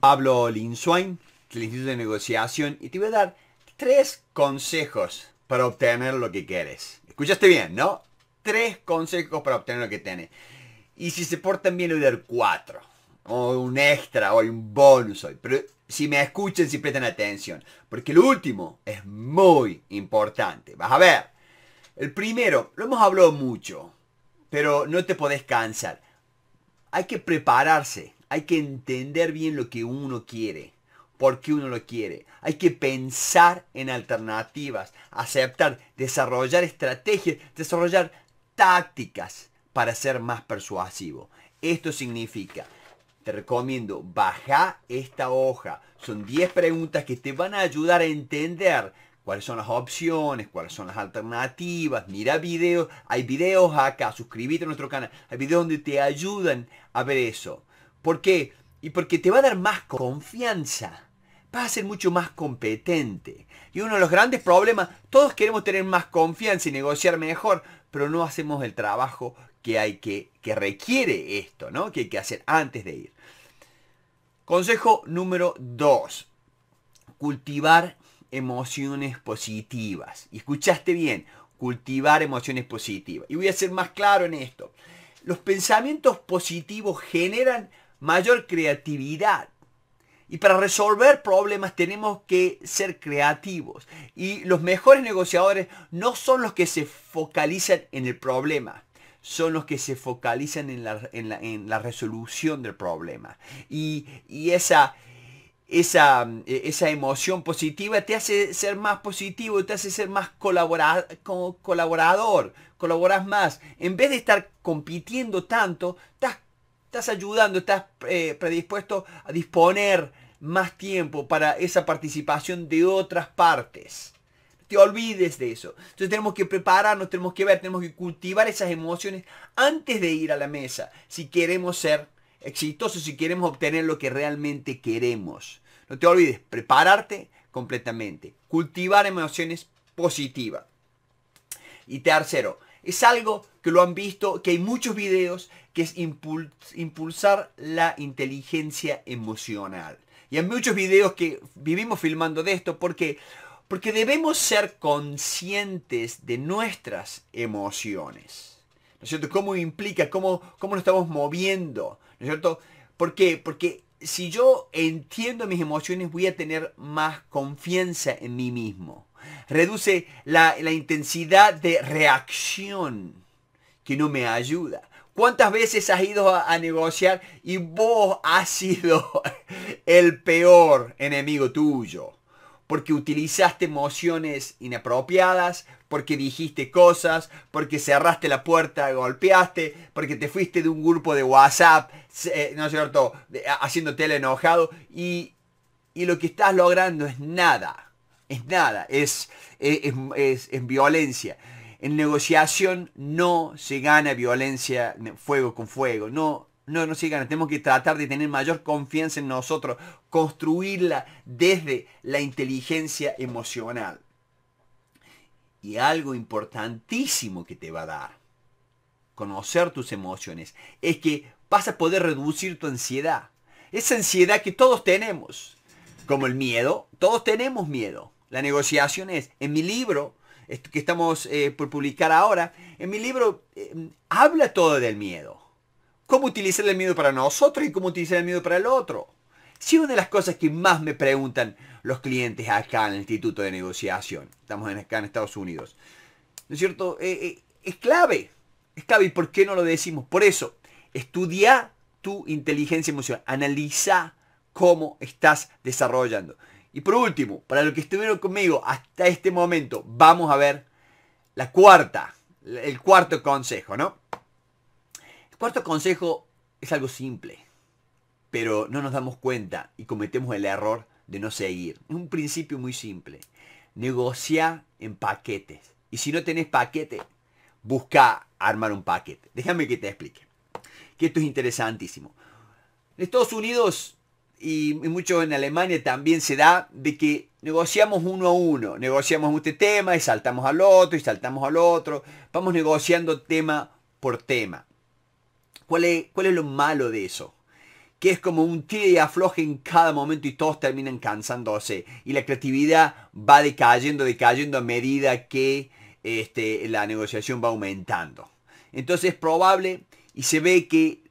Pablo Linswain del Instituto de Negociación y te voy a dar tres consejos para obtener lo que quieres. Escuchaste bien, ¿no? Tres consejos para obtener lo que tienes. Y si se portan bien, le voy a dar cuatro. O un extra, o un bonus hoy. Pero si me escuchan, si prestan atención. Porque el último es muy importante. Vas a ver. El primero, lo hemos hablado mucho. Pero no te podés cansar. Hay que prepararse hay que entender bien lo que uno quiere, por qué uno lo quiere. Hay que pensar en alternativas, aceptar, desarrollar estrategias, desarrollar tácticas para ser más persuasivo. Esto significa, te recomiendo, baja esta hoja. Son 10 preguntas que te van a ayudar a entender cuáles son las opciones, cuáles son las alternativas, mira videos, hay videos acá, suscríbete a nuestro canal, hay videos donde te ayudan a ver eso. ¿Por qué? Y porque te va a dar más confianza. Vas a ser mucho más competente. Y uno de los grandes problemas, todos queremos tener más confianza y negociar mejor, pero no hacemos el trabajo que hay que, que requiere esto, ¿no? Que hay que hacer antes de ir. Consejo número 2. Cultivar emociones positivas. Y escuchaste bien, cultivar emociones positivas. Y voy a ser más claro en esto. Los pensamientos positivos generan mayor creatividad. Y para resolver problemas tenemos que ser creativos. Y los mejores negociadores no son los que se focalizan en el problema, son los que se focalizan en la, en la, resolución del problema. Y, esa, esa, esa, emoción positiva te hace ser más positivo, te hace ser más colaborador, colaboras más. En vez de estar compitiendo tanto, estás estás ayudando, estás eh, predispuesto a disponer más tiempo para esa participación de otras partes. Te olvides de eso. Entonces tenemos que prepararnos, tenemos que ver, tenemos que cultivar esas emociones antes de ir a la mesa, si queremos ser exitosos, si queremos obtener lo que realmente queremos. No te olvides, prepararte completamente, cultivar emociones positivas. Y tercero, es algo que lo han visto, que hay muchos videos, que es impulsar la inteligencia emocional. Y hay muchos videos que vivimos filmando de esto porque, porque debemos ser conscientes de nuestras emociones. ¿No es cierto? ¿Cómo implica? ¿Cómo, cómo nos estamos moviendo? ¿No es cierto? ¿Por qué? Porque si yo entiendo mis emociones voy a tener más confianza en mí mismo. Reduce la, intensidad de reacción que no me ayuda. ¿Cuántas veces has ido a, negociar y vos has sido el peor enemigo tuyo? Porque utilizaste emociones inapropiadas, porque dijiste cosas, porque cerraste la puerta, golpeaste, porque te fuiste de un grupo de WhatsApp, eh, ¿no es cierto?, haciéndote el enojado y, y lo que estás logrando es nada es nada, es, es, violencia. En negociación no se gana violencia, fuego con fuego, no, no, no se gana. Tenemos que tratar de tener mayor confianza en nosotros, construirla desde la inteligencia emocional. Y algo importantísimo que te va a dar, conocer tus emociones, es que vas a poder reducir tu ansiedad. Esa ansiedad que todos tenemos, como el miedo, todos tenemos miedo. La negociación es, en mi libro, que estamos eh, por publicar ahora, en mi libro eh, habla todo del miedo. Cómo utilizar el miedo para nosotros y cómo utilizar el miedo para el otro. Si una de las cosas que más me preguntan los clientes acá en el Instituto de Negociación, estamos acá en Estados Unidos, ¿no es cierto? Eh, es clave, es clave. ¿Y por qué no lo decimos? Por eso, estudia tu inteligencia emocional, analiza cómo estás desarrollando. Y por último, para los que estuvieron conmigo hasta este momento, vamos a ver la cuarta, el cuarto consejo, ¿no? El cuarto consejo es algo simple, pero no nos damos cuenta y cometemos el error de no seguir. un principio muy simple. Negocia en paquetes. Y si no tenés paquete, busca armar un paquete. Déjame que te explique. Que esto es interesantísimo. En Estados Unidos y, mucho en Alemania también se da de que negociamos uno a uno, negociamos este tema y saltamos al otro y saltamos al otro, vamos negociando tema por tema. ¿Cuál es, cuál es lo malo de eso? Que es como un tira y afloje en cada momento y todos terminan cansándose y la creatividad va decayendo, decayendo a medida que este, la negociación va aumentando. Entonces es probable y se ve que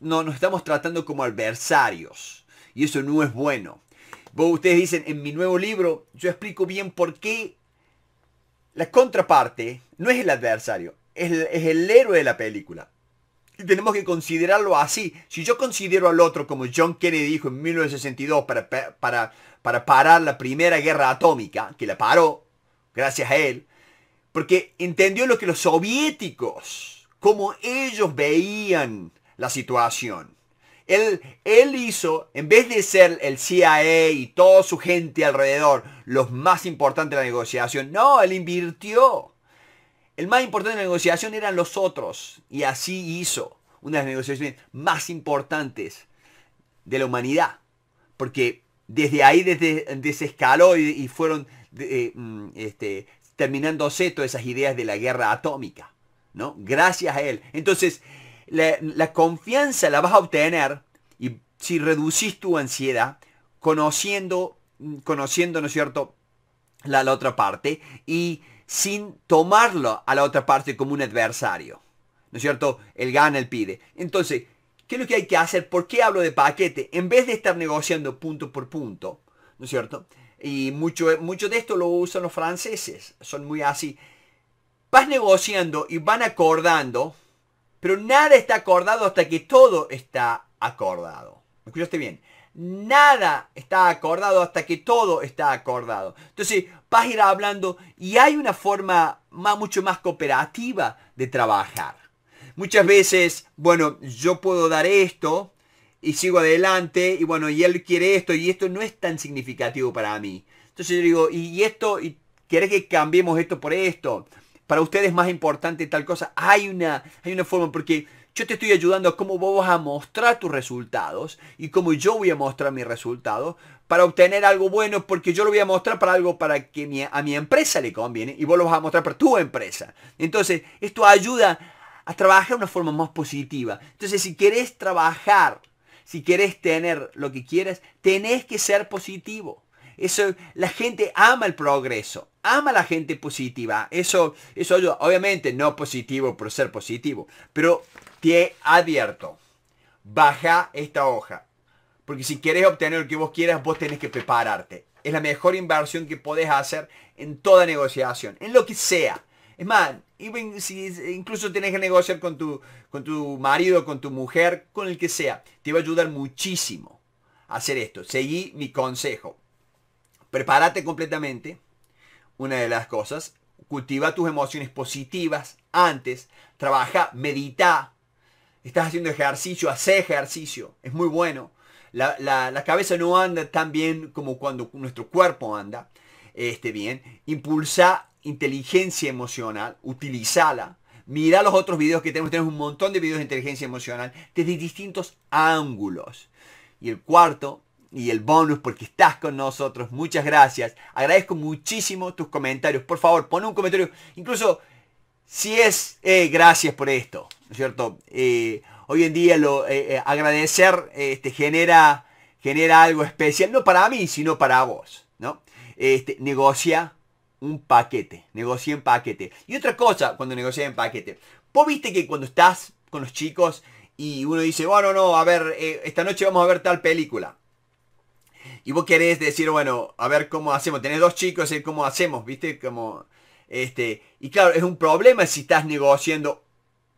no, nos estamos tratando como adversarios y eso no es bueno. ustedes dicen, en mi nuevo libro yo explico bien por qué la contraparte no es el adversario, es el, héroe de la película. Y tenemos que considerarlo así. Si yo considero al otro como John Kennedy dijo en 1962 para, para, para parar la primera guerra atómica, que la paró, gracias a él, porque entendió lo que los soviéticos, como ellos veían la situación. Él, hizo, en vez de ser el CIA y toda su gente alrededor los más importantes de la negociación, no, él invirtió. El más importante de la negociación eran los otros. Y así hizo una de las negociaciones más importantes de la humanidad. Porque desde ahí desde, desescaló y, fueron terminando eh, mm, este, terminándose todas esas ideas de la guerra atómica. ¿no? Gracias a él. Entonces, la, confianza la vas a obtener y si reducís tu ansiedad conociendo, conociendo, ¿no es cierto?, la, otra parte y sin tomarlo a la otra parte como un adversario. ¿No es cierto? El gana, el pide. Entonces, ¿qué es lo que hay que hacer? ¿Por qué hablo de paquete? En vez de estar negociando punto por punto, ¿no es cierto? Y mucho de esto lo usan los franceses, son muy así. Vas negociando y van acordando pero nada está acordado hasta que todo está acordado. ¿Me escuchaste bien? Nada está acordado hasta que todo está acordado. Entonces vas a ir hablando y hay una forma más, mucho más cooperativa de trabajar. Muchas veces, bueno, yo puedo dar esto y sigo adelante y bueno, y él quiere esto y esto no es tan significativo para mí. Entonces yo digo, y esto, y ¿querés que cambiemos esto por esto? para ustedes es más importante tal cosa. Hay una, hay una forma, porque yo te estoy ayudando a cómo vos vas a mostrar tus resultados y cómo yo voy a mostrar mis resultados para obtener algo bueno, porque yo lo voy a mostrar para algo para que a mi empresa le conviene y vos lo vas a mostrar para tu empresa. Entonces, esto ayuda a trabajar de una forma más positiva. Entonces, si querés trabajar, si querés tener lo que quieres, tenés que ser positivo. Eso, la gente ama el progreso, ama la gente positiva. Eso, eso yo, obviamente no positivo por ser positivo, pero te advierto, baja esta hoja. Porque si quieres obtener lo que vos quieras, vos tenés que prepararte. Es la mejor inversión que podés hacer en toda negociación, en lo que sea. Es más, incluso tenés que negociar con tu, con tu marido, con tu mujer, con el que sea. Te va a ayudar muchísimo hacer esto. Seguí mi consejo prepárate completamente. Una de las cosas, cultiva tus emociones positivas antes, trabaja, medita. Estás haciendo ejercicio, hace ejercicio, es muy bueno. La, la, cabeza no anda tan bien como cuando nuestro cuerpo anda este, bien. Impulsa inteligencia emocional, utilízala. Mira los otros videos que tenemos. Tenemos un montón de videos de inteligencia emocional desde distintos ángulos. Y el cuarto y el bonus porque estás con nosotros. Muchas gracias. Agradezco muchísimo tus comentarios. Por favor, pon un comentario. Incluso si es eh, gracias por esto, es cierto? Eh, hoy en día lo, eh, agradecer este, genera, genera algo especial, no para mí, sino para vos, ¿no? Este, negocia un paquete, negocia en paquete. Y otra cosa cuando negocia en paquete, vos viste que cuando estás con los chicos y uno dice, bueno, no, a ver, esta noche vamos a ver tal película y vos querés decir, bueno, a ver cómo hacemos. Tenés dos chicos, y eh, cómo hacemos, ¿viste? Como, este, y claro, es un problema si estás negociando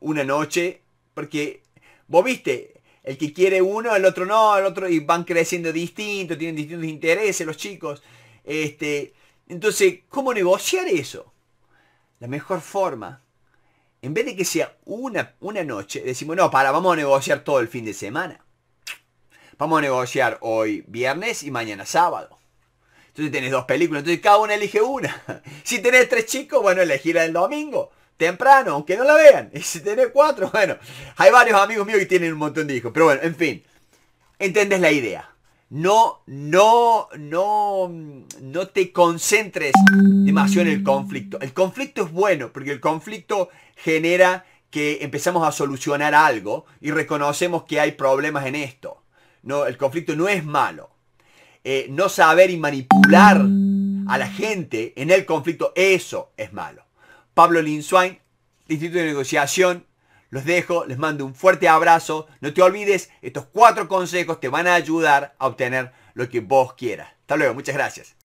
una noche, porque vos viste, el que quiere uno, el otro no, el otro, y van creciendo distinto, tienen distintos intereses los chicos. Este, entonces, ¿cómo negociar eso? La mejor forma, en vez de que sea una, una noche, decimos, no, para, vamos a negociar todo el fin de semana. Vamos a negociar hoy viernes y mañana sábado. Entonces tenés dos películas, entonces cada uno elige una. Si tenés tres chicos, bueno, elegirá el domingo, temprano, aunque no la vean. Y si tenés cuatro, bueno, hay varios amigos míos que tienen un montón de hijos. Pero bueno, en fin, entendés la idea. No, no, no, no te concentres demasiado en el conflicto. El conflicto es bueno, porque el conflicto genera que empezamos a solucionar algo y reconocemos que hay problemas en esto no, el conflicto no es malo. Eh, no saber y manipular a la gente en el conflicto, eso es malo. Pablo Linswain, Instituto de Negociación, los dejo, les mando un fuerte abrazo. No te olvides, estos cuatro consejos te van a ayudar a obtener lo que vos quieras. Hasta luego, muchas gracias.